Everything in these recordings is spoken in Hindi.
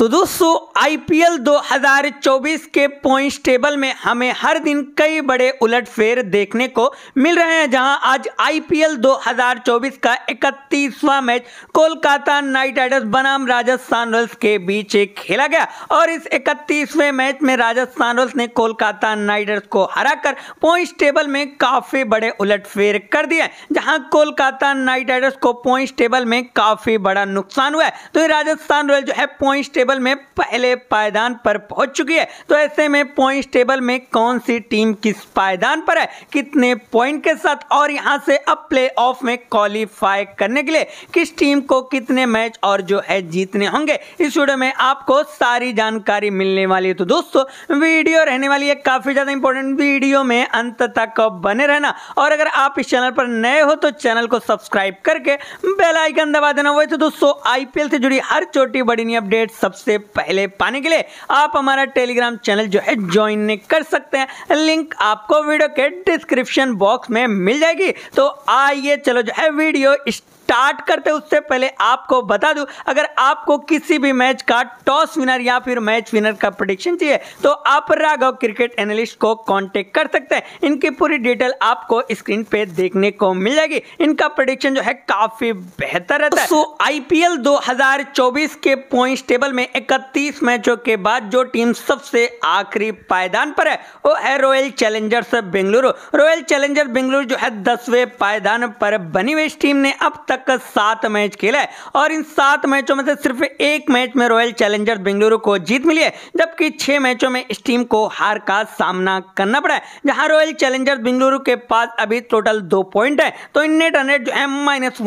तो दोस्तों आईपीएल 2024 के पॉइंट्स टेबल में हमें हर दिन कई बड़े उलटफेर देखने को मिल रहे हैं जहां आज आईपीएल 2024 का 31वां मैच कोलकाता नाइट राइडर्स बनाम राजस्थान रॉयल्स के बीच खेला गया और इस 31वें मैच में राजस्थान रॉयल्स ने कोलकाता नाइट राइडर्स को हराकर पॉइंट्स टेबल में काफी बड़े उलटफेर कर दिए जहां कोलकाता नाइट राइडर्स को पॉइंट्स टेबल में काफी बड़ा नुकसान हुआ है तो राजस्थान रॉयल्स जो है पॉइंट्स टेबल टेबल में पहले पायदान पर पहुंच चुकी है तो ऐसे में पॉइंट टेबल में कौन सी टीम किस पायदान पर है कितने पॉइंट के साथ और यहां से अब प्ले ऑफ में क्वालिफाई करने के लिए किस टीम को कितने मैच और जो है जीतने होंगे इस वीडियो में आपको सारी जानकारी मिलने वाली है तो दोस्तों वीडियो रहने वाली है काफी ज्यादा इंपॉर्टेंट वीडियो में अंत तक बने रहना और अगर आप इस चैनल पर नए हो तो चैनल को सब्सक्राइब करके बेल आइकन दबा देना वही तो दोस्तों आईपीएल से जुड़ी हर छोटी बड़ी अपडेट सबसे सबसे पहले पाने के लिए आप हमारा टेलीग्राम चैनल जो है ज्वाइन कर सकते हैं लिंक आपको वीडियो के डिस्क्रिप्शन बॉक्स में मिल जाएगी तो आइए चलो जो है वीडियो स्टार्ट करते उससे पहले आपको बता दूं अगर आपको किसी भी मैच का टॉस विनर या फिर मैच विनर का प्रोडिक्शन चाहिए तो आप राघव क्रिकेट एनालिस्ट को कॉन्टेक्ट कर सकते हैं इनकी पूरी डिटेल आपको स्क्रीन पे देखने को मिल जाएगी इनका प्रोडिक्शन जो है काफी बेहतर रहता है सो so, आईपीएल 2024 के पॉइंट टेबल में इकतीस मैचों के बाद जो टीम सबसे आखिरी पायदान पर है वो है Royal Challengers Bengaluru Royal Challenger Bengaluru जो है दसवें पायदान पर बनी हुई इस टीम ने अब तक तक सात मैच खेला है और इन सात मैचों में से सिर्फ एक मैच में रॉयल चैलेंजर बेंगलुरु को जीत मिली है जबकि छह मैचों में इस टीम को हार का सामना करना पड़ा है जहां रॉयल चैलेंजर बेंगलुरु के पास अभी टोटल दो पॉइंट है तो इन नेट रनरेट जो एम माइनस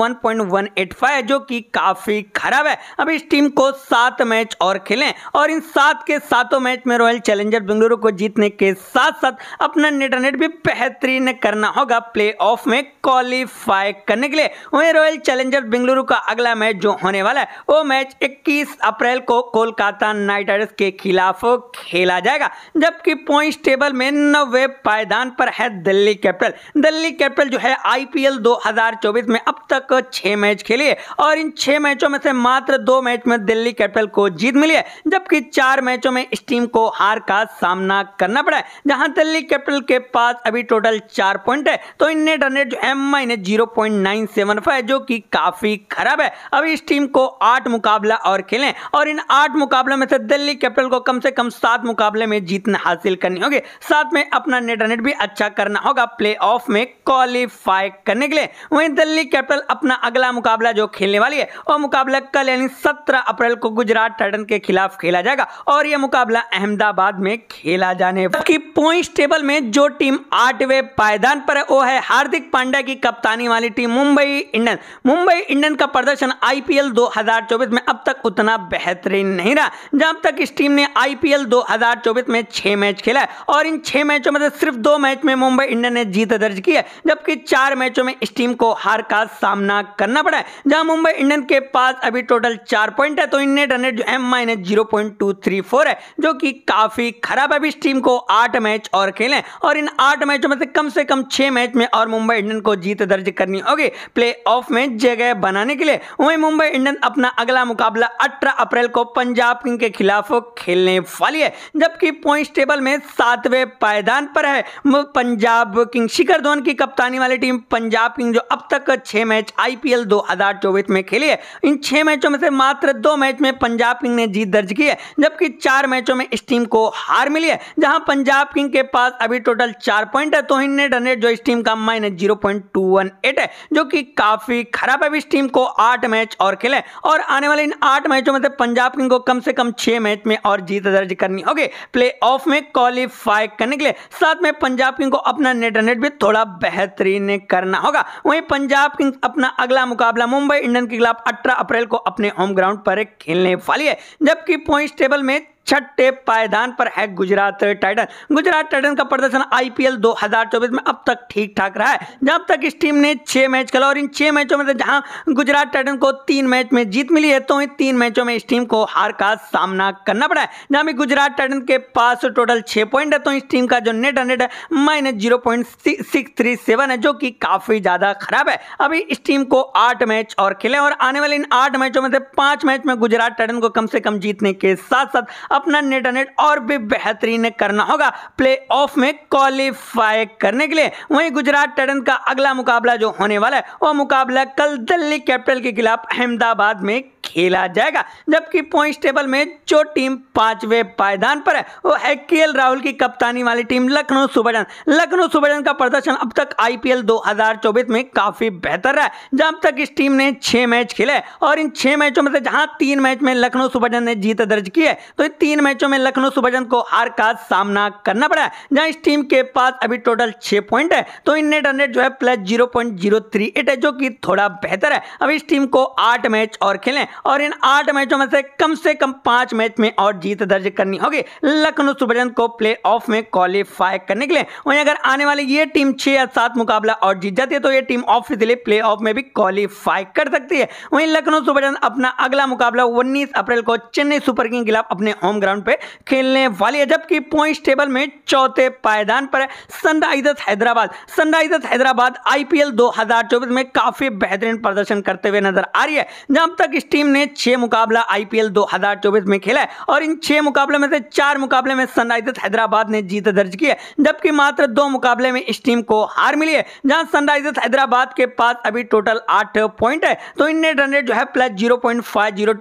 है जो कि काफी खराब है अब इस टीम को सात मैच और खेले और इन सात के सातों मैच में रॉयल चैलेंजर बेंगलुरु को जीतने के साथ साथ अपना नेट रनरेट भी बेहतरीन करना होगा प्ले में क्वालिफाई करने के लिए वहीं रॉयल चैलेंजर बेंगलुरु का अगला मैच जो होने वाला है वो मैच 21 अप्रैल को कोलकाता नाइट राइडर्स के खिलाफ खेला जाएगा जबकि पॉइंट टेबल में नवे पायदान पर है दिल्ली कैपिटल दिल्ली कैपिटल जो है आईपीएल 2024 में अब तक छह मैच खेली है और इन छह मैचों में से मात्र दो मैच में दिल्ली कैपिटल को जीत मिली है जबकि चार मैचों में इस टीम को हार का सामना करना पड़ा है जहां दिल्ली कैपिटल के पास अभी टोटल चार पॉइंट है तो इन नेट रन रेट जो है minus zero point nine seven five जो कि कि काफ़ी खराब है अब इस टीम को आठ मुकाबला और खेलें और इन आठ मुकाबले में से दिल्ली कैपिटल को कम से कम सात मुकाबले में जीतना हासिल करनी होगी साथ में अपना नेट रनेट भी अच्छा करना होगा प्ले में क्वालिफाई करने के लिए वहीं दिल्ली कैपिटल अपना अगला मुकाबला जो खेलने वाली है वह मुकाबला कल यानी सत्रह अप्रैल को गुजरात टाइटन के खिलाफ खेला जाएगा और यह मुकाबला अहमदाबाद में खेला जाने की पॉइंट टेबल में जो टीम आठवें पायदान पर है वो है हार्दिक पांड्या की कप्तानी वाली team Mumbai Indian Mumbai Indian का प्रदर्शन आईपीएल 2024 में अब तक उतना बेहतरीन नहीं रहा जब तक इस टीम ने आईपीएल 2024 में छह मैच खेला और इन छह मैचों में से सिर्फ दो मैच में मुंबई इंडियन ने जीत दर्ज की है जबकि चार मैचों में इस टीम को हार का सामना करना पड़ा है जहां मुंबई इंडियन के पास अभी टोटल चार पॉइंट है तो इन नेट हंड्रेड जो एम minus zero point two three four है जो कि काफी खराब है अभी इस टीम को आठ मैच और खेले और इन आठ मैचों में से कम से कम छह मैच में और मुंबई इंडियन को जीत दर्ज करनी होगी प्ले ऑफ में एक जगह बनाने के लिए वहीं मुंबई इंडियन अपना अगला मुकाबला अठारह अप्रैल को पंजाब किंग के खिलाफ खेलने वाली है जबकि पॉइंट टेबल में सातवें पायदान पर है पंजाब किंग शिखर धवन की कप्तानी वाली टीम पंजाब किंग जो अब तक छह मैच आईपीएल 2024 में खेली है इन छह मैचों में से मात्र दो मैच में पंजाब किंग ने जीत दर्ज की है जबकि चार मैचों में इस टीम को हार मिली है जहां पंजाब किंग के पास अभी टोटल चार पॉइंट है तो इन नेट जो इस टीम का minus zero point two one eight है जो कि काफी हैदराबाद इस टीम को आठ मैच और खेले और आने वाले इन आठ मैचों में से पंजाब किंग को कम से कम छह मैच में और जीत दर्ज करनी ओके प्ले ऑफ में क्वालिफाई करने के लिए साथ में पंजाब किंग को अपना नेट रन भी थोड़ा बेहतरीन करना होगा वहीं पंजाब किंग्स अपना अगला मुकाबला मुंबई इंडियन के खिलाफ अठारह अप्रैल को अपने होम ग्राउंड पर खेलने वाली है जबकि पॉइंट टेबल में छठे पायदान पर है गुजरात टाइटन गुजरात टाइटन का प्रदर्शन आईपीएल 2024 में अब तक ठीक ठाक रहा है जब तक इस टीम ने छह मैच खेला और इन छह मैचों में से जहां गुजरात टाइटन को तीन मैच में जीत मिली है तो इन तीन मैचों में इस टीम को हार का सामना करना पड़ा है जहां भी गुजरात टाइटन के पास टोटल छह पॉइंट है तो इस टीम का जो नेट हंड्रेड है माइनस है जो कि काफी ज्यादा खराब है अभी इस टीम को आठ मैच और खेले और आने वाले इन आठ मैचों में से पांच मैच में गुजरात टाइटन को कम से कम जीतने के साथ साथ अपना नेट अनेट और भी बेहतरीन करना होगा प्ले ऑफ में क्वालिफाई करने के लिए वहीं गुजरात टाइटन का अगला मुकाबला जो होने वाला है वो मुकाबला कल दिल्ली कैपिटल के खिलाफ अहमदाबाद में खेला जाएगा जबकि पॉइंट टेबल में जो टीम पांचवे पायदान पर है वो है के राहुल की कप्तानी वाली team Lucknow Super Lucknow Super का प्रदर्शन अब तक आईपीएल 2024 में काफी बेहतर रहा है जहां तक इस टीम ने छह मैच खेले और इन छह मैचों में से जहां तीन मैच में लखनऊ सुपर ने जीत दर्ज की है तो इन तीन मैचों में लखनऊ सुपर को हार का सामना करना पड़ा है जहां इस टीम के पास अभी टोटल छह पॉइंट है तो इन नेट हंड्रेड जो है plus zero point zero three eight है जो कि थोड़ा बेहतर है अब इस टीम को आठ मैच और खेलें और इन आठ मैचों में से कम से कम पांच मैच में और जीत दर्ज करनी होगी लखनऊ सुपर को प्ले ऑफ में क्वालिफाई करने के लिए वहीं अगर आने वाली ये टीम छह या सात मुकाबला और जीत जाती है तो ये टीम ऑफिशियली प्ले ऑफ में भी क्वालिफाई कर सकती है वहीं लखनऊ सुपर अपना अगला मुकाबला उन्नीस अप्रैल को चेन्नई सुपर किंग खिलाफ अपने होम ग्राउंड पे खेलने वाली है जबकि पॉइंट टेबल में चौथे पायदान पर है Sunrisers Hyderabad Sunrisers Hyderabad IPL दो में काफी बेहतरीन प्रदर्शन करते हुए नजर आ रही है जहां तक इस टीम ने छह मुकाबला आईपीएल 2024 में खेला है और इन छह मुकाबले में से चार मुकाबले में सनराइजर्स हैदराबाद ने जीत दर्ज की है जबकि मात्र दो मुकाबले में इस टीम को हार मिली है जहां सनराइजर्स हैदराबाद के पास अभी टोटल आठ पॉइंट है तो इन नेट रन रेट जो है प्लस जीरो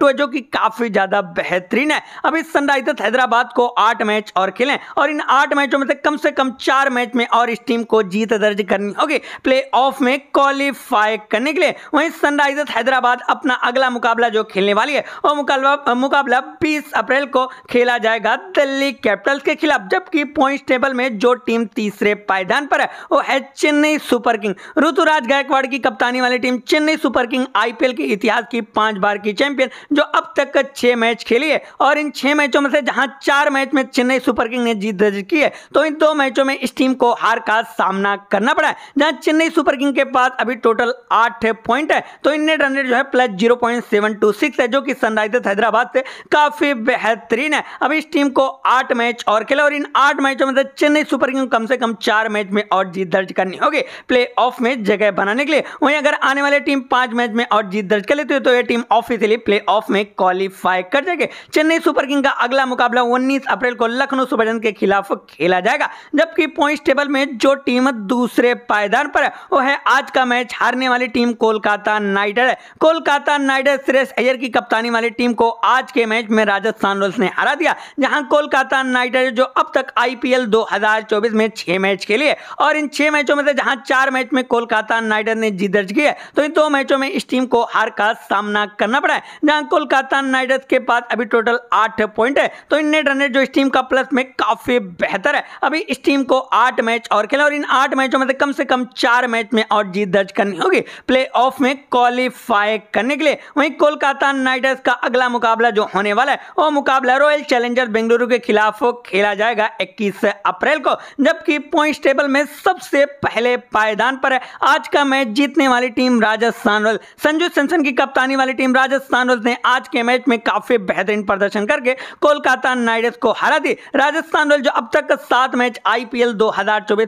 है जो की काफी ज्यादा बेहतरीन है अभी सनराइजर्स हैदराबाद को आठ मैच और खेले और इन आठ मैचों में से कम से कम चार मैच में और इस टीम को जीत दर्ज करनी होगी प्ले में क्वालिफाई करने के लिए वहीं सनराइजर्स हैदराबाद अपना अगला मुकाबला जो खेलने वाली है और मुकाबला मुकाबला बीस अप्रैल को खेला जाएगा दिल्ली कैपिटल्स के खिलाफ जबकि पॉइंट टेबल में जो टीम तीसरे पायदान पर है वो है चेन्नई सुपर किंग ऋतुराज गायकवाड़ की कप्तानी वाली team Chennai Super King IPL के इतिहास की पांच बार की चैंपियन जो अब तक छह मैच खेली है और इन छह मैचों में से जहां चार मैच में चेन्नई सुपर किंग ने जीत दर्ज की है तो इन दो मैचों में इस टीम को हार का सामना करना पड़ा है जहां चेन्नई सुपर किंग के पास अभी टोटल आठ पॉइंट है तो इन नेट रन रेट जो है plus zero point seven two six है जो कि सनराइजर्स हैदराबाद से काफ़ी बेहतरीन है अब इस टीम को आठ मैच और खेला और इन आठ मैचों में से चेन्नई सुपर किंग कम से कम चार मैच में और जीत दर्ज करनी होगी प्ले ऑफ में जगह बनाने के लिए वहीं अगर आने वाले टीम पाँच मैच में और जीत दर्ज कर लेती है तो यह टीम ऑफिशियली प्ले ऑफ में क्वालिफाई कर जाएगी चेन्नई सुपर किंग का अगला मुकाबला उन्नीस अप्रैल को लखनऊ सुपर के खिलाफ खेला जाएगा जबकि पॉइंट टेबल में जो टीम दूसरे पायदान पर है वो है आज का मैच हारने वाली टीम कोलकाता नाइट है कोलकाता नाइट राइडर अय्यर की कप्तानी वाली टीम को आज के मैच में राजस्थान रॉयल्स ने हरा दिया जहां कोलकाता नाइट राइडर्स जो अब तक आईपीएल 2024 में छह मैच खेली है और इन छह मैचों में से जहां चार मैच में कोलकाता नाइट ने जीत दर्ज की है तो इन दो मैचों में इस टीम को हार का सामना करना पड़ा है जहां कोलकाता नाइट के पास अभी टोटल आठ पॉइंट है तो इन नेट रनर जो इस टीम का प्लस में काफी बेहतर है अभी इस टीम को आठ मैच और खेला और इन आठ मैचों में से कम से कम चार मैच में और जीत दर्ज करनी होगी प्ले में क्वालिफाई करने के लिए वहीं कोलकाता कोलकाता नाइट राइडर्स का अगला मुकाबला जो होने वाला है वो मुकाबला रॉयल चैलेंजर बेंगलुरु के खिलाफ खेला जाएगा 21 अप्रैल को जबकि पॉइंट टेबल में सबसे पहले पायदान पर है आज का मैच जीतने वाली टीम राजस्थान रॉयल संजू सैमसन की कप्तानी वाली टीम राजस्थान रॉयल्स ने आज के मैच में काफी बेहतरीन प्रदर्शन करके कोलकाता नाइट को हरा दी राजस्थान रॉयल जो अब तक सात मैच आईपीएल दो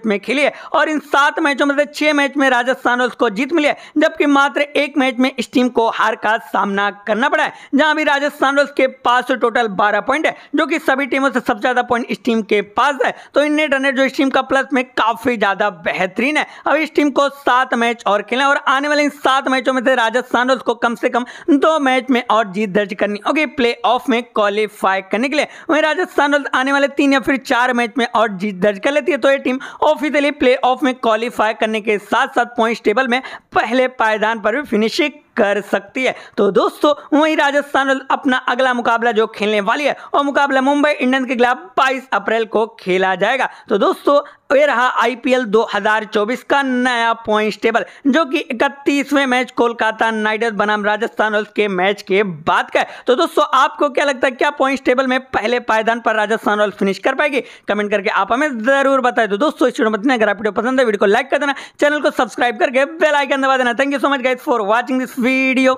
में खेली है और इन सात मैचों में से छह मैच में राजस्थान रॉयल्स को जीत मिली है जबकि मात्र एक मैच में इस टीम को हार का सामना सामना करना पड़ा है जहां अभी राजस्थान रॉयल्स के पास टोटल बारह पॉइंट है जो कि सभी टीमों से सबसे ज़्यादा पॉइंट इस टीम के पास है तो इन नेट रनर जो इस टीम का प्लस में काफ़ी ज़्यादा बेहतरीन है अब इस टीम को सात मैच और खेलना और आने वाले इन सात मैचों में से राजस्थान रॉयल्स को कम से कम दो मैच में और जीत दर्ज करनी होगी प्ले ऑफ में क्वालिफाई करने के लिए वही राजस्थान रॉयल्स आने वाले तीन या फिर चार मैच में और जीत दर्ज कर लेती है तो ये टीम ऑफिशियली प्ले ऑफ में क्वालिफाई करने के साथ साथ पॉइंट टेबल में पहले पायदान पर भी फिनिशिंग कर सकती है तो दोस्तों वहीं राजस्थान अपना अगला मुकाबला जो खेलने वाली है और मुकाबला मुंबई इंडियंस के खिलाफ 22 अप्रैल को खेला जाएगा तो दोस्तों ये रहा आईपीएल 2024 का नया पॉइंट टेबल जो कि 31वें मैच कोलकाता नाइट बनाम राजस्थान रॉयल्स के मैच के बाद का है तो दोस्तों आपको क्या लगता है क्या पॉइंट टेबल में पहले पायदान पर राजस्थान रॉयल्स फिनिश कर पाएगी कमेंट करके आप हमें जरूर बताए तो दोस्तों इस वीडियो में अगर आप वीडियो पसंद है वीडियो को लाइक कर देना चैनल को सब्सक्राइब करके बेलाइकन दबा देना thank you so much guys for watching this video